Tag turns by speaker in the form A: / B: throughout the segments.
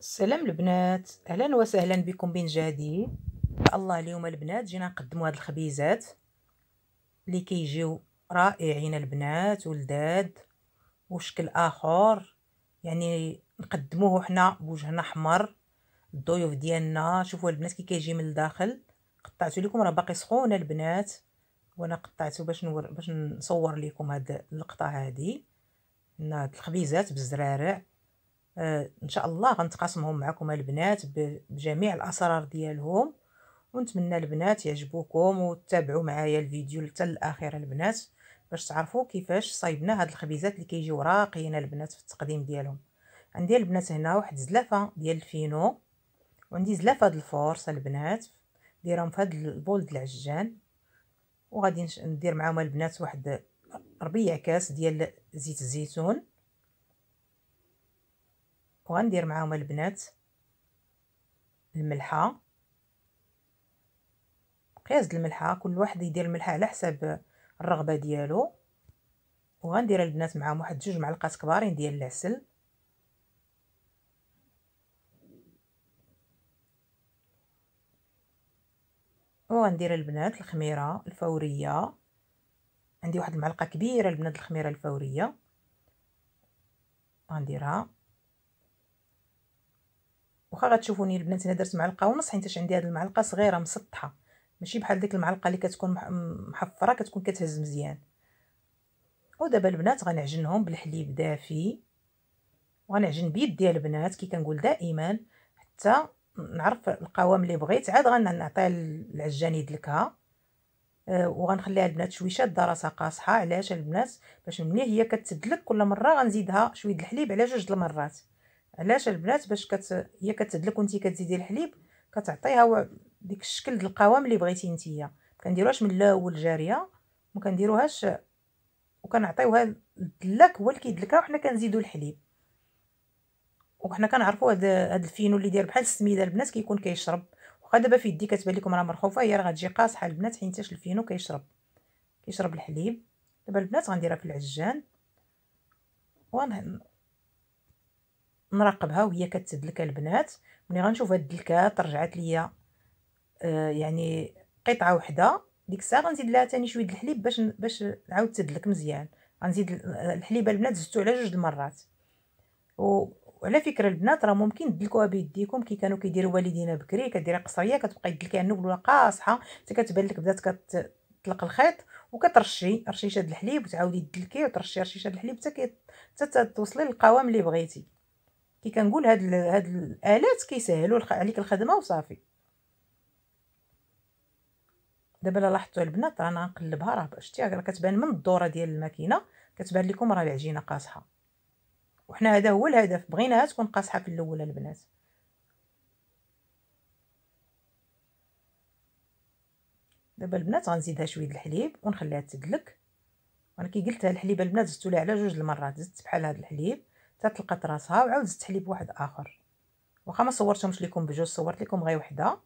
A: السلام البنات اهلا وسهلا بكم بين جادي الله اليوم البنات جينا نقدموا هاد الخبيزات اللي كيجيو رائعين البنات ولداد وشكل اخر يعني نقدموه حنا بوجهنا احمر الضيوف ديالنا شوفوا البنات كي كيجي من الداخل قطعته لكم راه باقي سخون البنات وانا قطعته باش نور باش نصور لكم هاد اللقطه هادي هاد الخبيزات بالزرارع آه، ان شاء الله غنتقاسمهم معكم البنات بجميع الاسرار ديالهم ونتمنى البنات يعجبوكم وتتابعوا معايا الفيديو حتى الاخير البنات باش تعرفوا كيفاش صايبنا هاد الخبيزات اللي كيجيو راقيين البنات في التقديم ديالهم عندي البنات هنا واحد زلافه ديال الفينو وعندي زلافه د الفورس البنات دايرهم في هاد البول د العجان وغادي ندير معاهم البنات واحد ربيع كاس ديال زيت الزيتون وغندير معاهم البنات الملحه مقياس الملحه كل واحد يدير الملحه على حسب الرغبه ديالو وغندير البنات معاهم واحد جوج معلقات كبارين ديال العسل وغندير البنات الخميره الفوريه عندي واحد المعلقه كبيره البنات الخميره الفوريه غنديرها واخا غتشوفوني البنات انا درت معلقه ونص حيت عندي هاد المعلقه صغيره مسطحه ماشي بحال ديك المعلقه اللي كتكون محفره كتكون كتهز مزيان ودابا البنات غنعجنهم بالحليب دافي وغنعجن بيدي البنات كي كنقول دائما حتى نعرف القوام اللي بغيت عاد غنعطي العجان يدلكها أه، وغنخليها البنات شويشه راسها قاصحه علاش البنات باش ملي هي كتدلك كل مره غنزيدها شويه الحليب على جوج المرات علاش البنات باش كت... هي كتدلك وانت كتزيدي الحليب كتعطيها ديك الشكل د القوام اللي بغيتي نتيا كنديروهاش من الاول جاريه ما كنديروهاش وكنعطيوها الدلك هو اللي كيدلكها وحنا كنزيدو الحليب وحنا كنعرفوا هاد هاد الفينو اللي داير بحال السميده البنات كيكون كيشرب وخا دابا في يدي كتبان لكم راه مرخوفه هي راه غتجي قاصحه البنات حيتاش الفينو كيشرب كيشرب الحليب دابا البنات غنديرها في العجان وغن نراقبها وهي كتدلك البنات ملي غنشوف هاد الدلكات رجعت ليا آه، يعني قطعه وحده ديك الساعه غنزيد لها ثاني شويه الحليب باش باش نعاود تدلك مزيان غنزيد الحليب البنات زدتو على جوج المرات وعلى فكره البنات راه ممكن تدلكوها بيديكم كي كانوا كيديروا والدينا بكري كديري قصريه كتبقاي دلكي النبل يعني ولا قاصحه حتى كتبان لك بدات كتطلق الخيط وكترشي رشيشه الحليب وتعاودي تدلكي وترشي رشيشه الحليب حتى حتى توصلي للقوام اللي بغيتي كي كنقول هاد ال هاد الالات كيسهلوا عليك الخدمه وصافي دابا الا لاحظتوا البنات رانا نقلبها راه شتي راه كتبان من الدوره ديال الماكينه كتبان لكم راه العجينه قاصحه وحنا هذا هو الهدف بغيناها تكون قاصحه في الاول البنات دابا البنات غنزيدها شويه الحليب ونخليها تدلك وانا كي قلت الحليب البنات زدتو على جوج المرات زدت بحال هذا الحليب تطلقت راسها وعاود زدت حليب واحد اخر واخا ما صورتهمش لكم بجوج صورت لكم غير وحده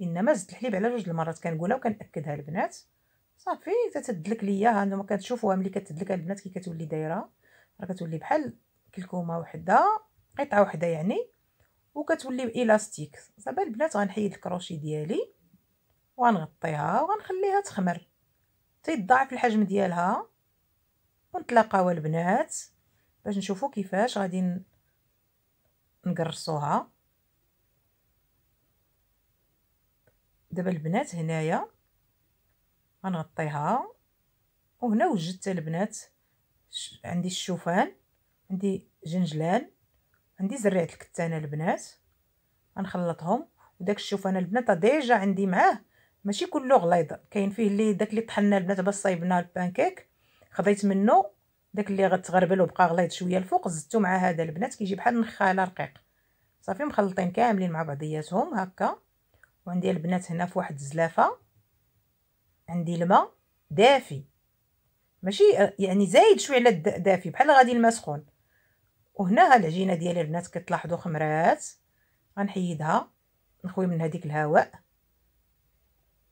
A: انما زدت الحليب على جوج المرات كنقولها وكناكدها البنات صافي تتدلك ليا هانتوما كتشوفوها ملي كتدلك البنات كي كتولي دايره راه كتولي بحال كلكومه وحده قطعه وحده يعني وكتولي بالاستيك صافي البنات غنحيد الكروشي ديالي وغنغطيها وغنخليها تخمر تضاعف الحجم ديالها ونتلاقاو البنات باش نشوفوا كيفاش غادي نقرصوها دابا البنات هنايا غنغطيها وهنا وجدت البنات عندي الشوفان عندي جنجلان عندي زريعه الكتانه البنات غنخلطهم وداك الشوفان البنات ديجا عندي معاه ماشي كله غليظ كاين فيه اللي داك اللي طحنا البنات باش صايبنا البانكيك خديت منه داك اللي غتغربل وبقى غليظ شويه الفوق زدتو مع هذا البنات كيجي بحال النخاله رقيق صافي مخلطين كاملين مع بعضياتهم هكا وعندي البنات هنا في واحد الزلافه عندي الماء دافي ماشي آه، يعني زايد شويه على دافي بحال غادي الماء سخون وهنا العجينه ديالي البنات كتلاحظوا خمرات غنحيدها نخوي من هذيك الهواء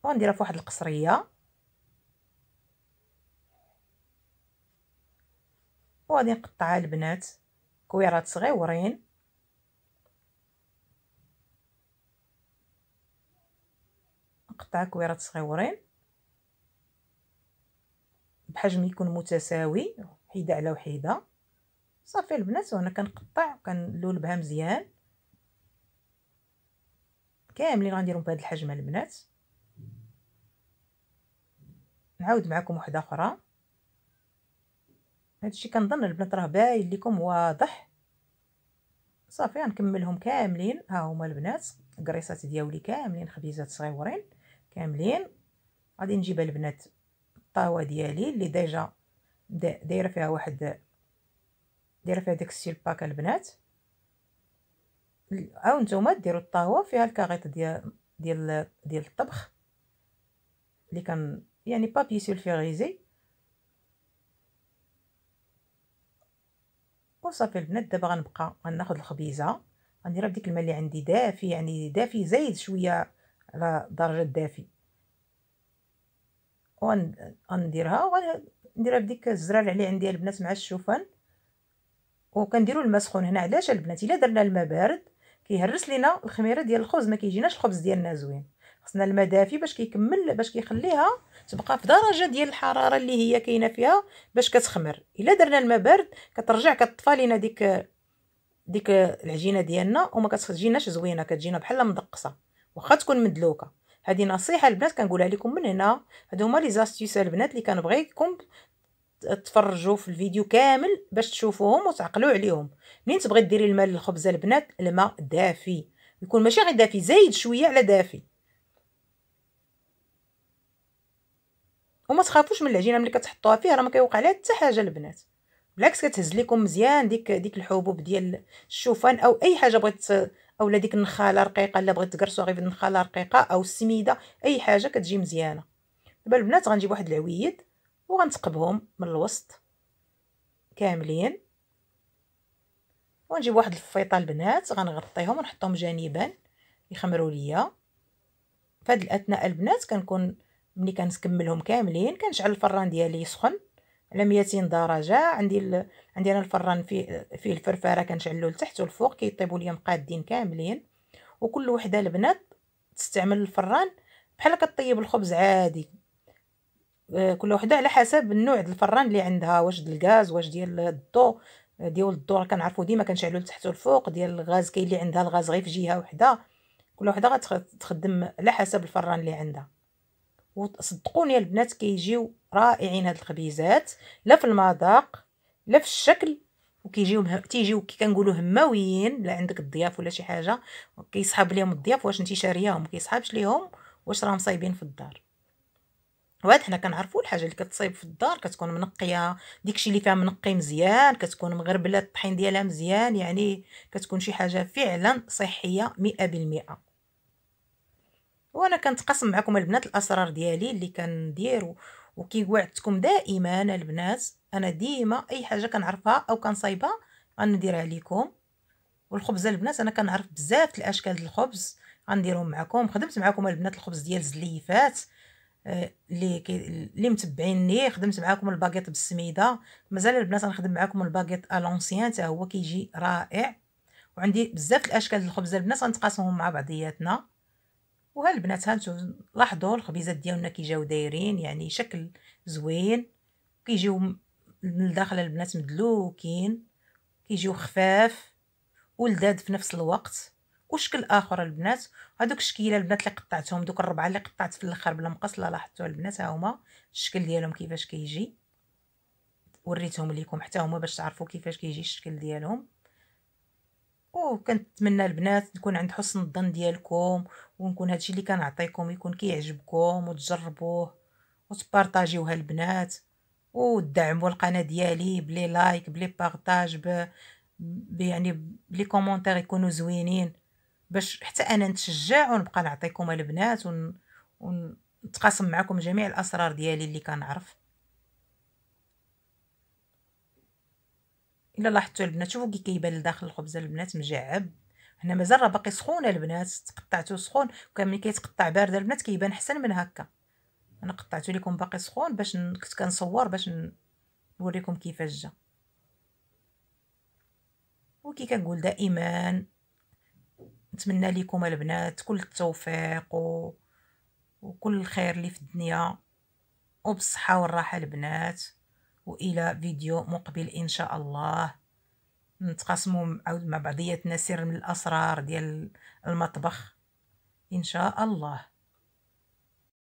A: وغنديرها في واحد القصريه وغادي نقطعها البنات كويرات صغيورين نقطع كويرات صغيورين بحجم يكون متساوي حيده على وحيده صافي البنات وانا كنقطع وكنلولبها مزيان كاملين غنديرهم بهذا الحجم البنات نعاود معكم وحده اخرى هادشي كنظن البنات راه باين لكم واضح صافي غنكملهم كاملين ها هما البنات كريصات دياولي كاملين خبيزات صغيورين كاملين غادي نجيب البنات الطاوه ديالي اللي ديجا دايره فيها واحد دايره فيها داك السيل باك البنات او نتوما ديروا الطاوه فيها الكاغيط ديال ديال ديال الطبخ اللي كان يعني بابي سولفيغيزي وصافي البنات دابا غنبقى غناخذ الخبيزه غنديرها بديك الماء اللي عندي دافي يعني دافي زايد شويه على درجه دافي وغنديرها وغنديرها بديك الزرع اللي عندي البنات مع الشوفان وكنديروا الماء سخون هنا علاش البنات الا درنا الماء بارد كيهرس لينا الخميره ديال الخبز ما كيجيناش الخبز ديالنا زوين خصنا المدافي باش كيكمل باش كيخليها تبقى في درجه ديال الحراره اللي هي كاينه فيها باش كتخمر الا درنا الماء بارد كترجع كتطفى لينا ديك ديك العجينه ديالنا وما كتجيناش زوينه كتجينا بحال مدقصه واخا تكون مدلوكه هذه نصيحه البنات كنقولها لكم من هنا هادو هما لي زاستيس البنات اللي كنبغيكم تفرجوا في الفيديو كامل باش تشوفوهم وتعقلوا عليهم منين تبغي ديري الماء للخبزه البنات الماء دافي يكون ماشي غير دافي زايد شويه على دافي وما تخافوش من العجينه ملي كتحطوها فيه راه ما كيوقع لها حتى حاجه البنات بالعكس كتهز لكم مزيان ديك ديك الحبوب ديال الشوفان او اي حاجه بغيت اولا ديك النخاله رقيقه الا بغيت تقرصوا غير النخاله رقيقه او السميده اي حاجه كتجي مزيانه دابا البنات غنجيب واحد العويد وغنثقبهم من الوسط كاملين ونجيب واحد الفيطه البنات غنغطيهم ونحطهم جانبا يخمروا ليا فهاد الاثناء البنات كنكون ملي كنكملهم كاملين كنشعل الفران ديالي سخن على 200 درجه عندي ال... عندي انا الفران فيه فيه الفرفاره كنشعلو لتحت والفوق كيطيبوا ليا مقادين كاملين وكل وحده البنات تستعمل الفران بحال كطيب الخبز عادي آه، كل وحده على حسب النوع ديال الفران اللي عندها واش ديال الغاز واش ديال الضو آه، ديال الضو كنعرفو ديما كنشعلو لتحت والفوق ديال الغاز كاين اللي عندها الغاز غير في جهه وحده كل وحده غتخدم على حسب الفران اللي عندها وصدقوني البنات كيجيو رائعين هاد الخبيزات لا في المذاق لا في الشكل وكيجيو مه... تيجيو كي كنقولوا هماويين لا عندك الضياف ولا شي حاجه كيصحاب ليهم الضياف واش انت شارياهم كيصحابش ليهم واش راهم صايبين في الدار وهاد حنا كنعرفوا الحاجه اللي كتصايب في الدار كتكون منقيه ديكشي اللي فيها منقي مزيان كتكون مغربله الطحين ديالها مزيان يعني كتكون شي حاجه فعلا صحيه مئة بالمئة وانا كنتقاسم معكم البنات الاسرار ديالي اللي وكي وعدتكم دائما البنات انا ديما اي حاجه كنعرفها او كنصايبها غنديرها لكم والخبز البنات انا كنعرف بزاف الاشكال ديال الخبز غنديرهم معكم خدمت معكم البنات الخبز ديال الزليفات آه، اللي اللي متبعيني خدمت معاكم الباكيط بالسميده مازال البنات غنخدم معاكم الباكيط الونسيان حتى هو كيجي رائع وعندي بزاف الاشكال ديال الخبز البنات غنتقاسمهم مع بعضياتنا وهالبنات هانتو لاحظوا الخبيزات ديالنا كيجاو دايرين يعني شكل زوين كيجيو لداخل البنات مدلوكين كيجيو خفاف ولداد في نفس الوقت وشكل اخر البنات هذوك الشكيله البنات اللي قطعتهم دوك الربعه اللي قطعت في الاخر بلا مقص لا لاحظتوا البنات ها هما الشكل ديالهم كيفاش كيجي وريتهم ليكم حتى هما باش تعرفوا كيفاش كيجي الشكل ديالهم وكنتمنى البنات نكون عند حسن الظن ديالكم ونكون هادشي اللي كنعطيكم يكون كيعجبكم وتجربوه وتبارطاجيوها البنات ودعموا القناه ديالي بلي لايك بلي بارطاج ب... يعني بلي كومونتير يكونوا زوينين باش حتى انا نتشجع ونبقى نعطيكم البنات ون... ونتقاسم معكم جميع الاسرار ديالي اللي كنعرف الا لاحظتوا البنات شوفوا كي كيبان لداخل الخبزه البنات مجعب هنا مازال راه باقي سخون البنات تقطعته سخون وكان ملي كيتقطع بارد البنات كيبان احسن من هكا انا قطعته لكم باقي سخون باش كنت كنصور باش نوريكم كيفاش جا وكي كنقول دائما نتمنى لكم البنات كل التوفيق و... وكل الخير اللي في الدنيا وبالصحه والراحه البنات والى فيديو مقبل ان شاء الله نتقاسموا مع بعضياتنا سر من الاسرار ديال المطبخ ان شاء الله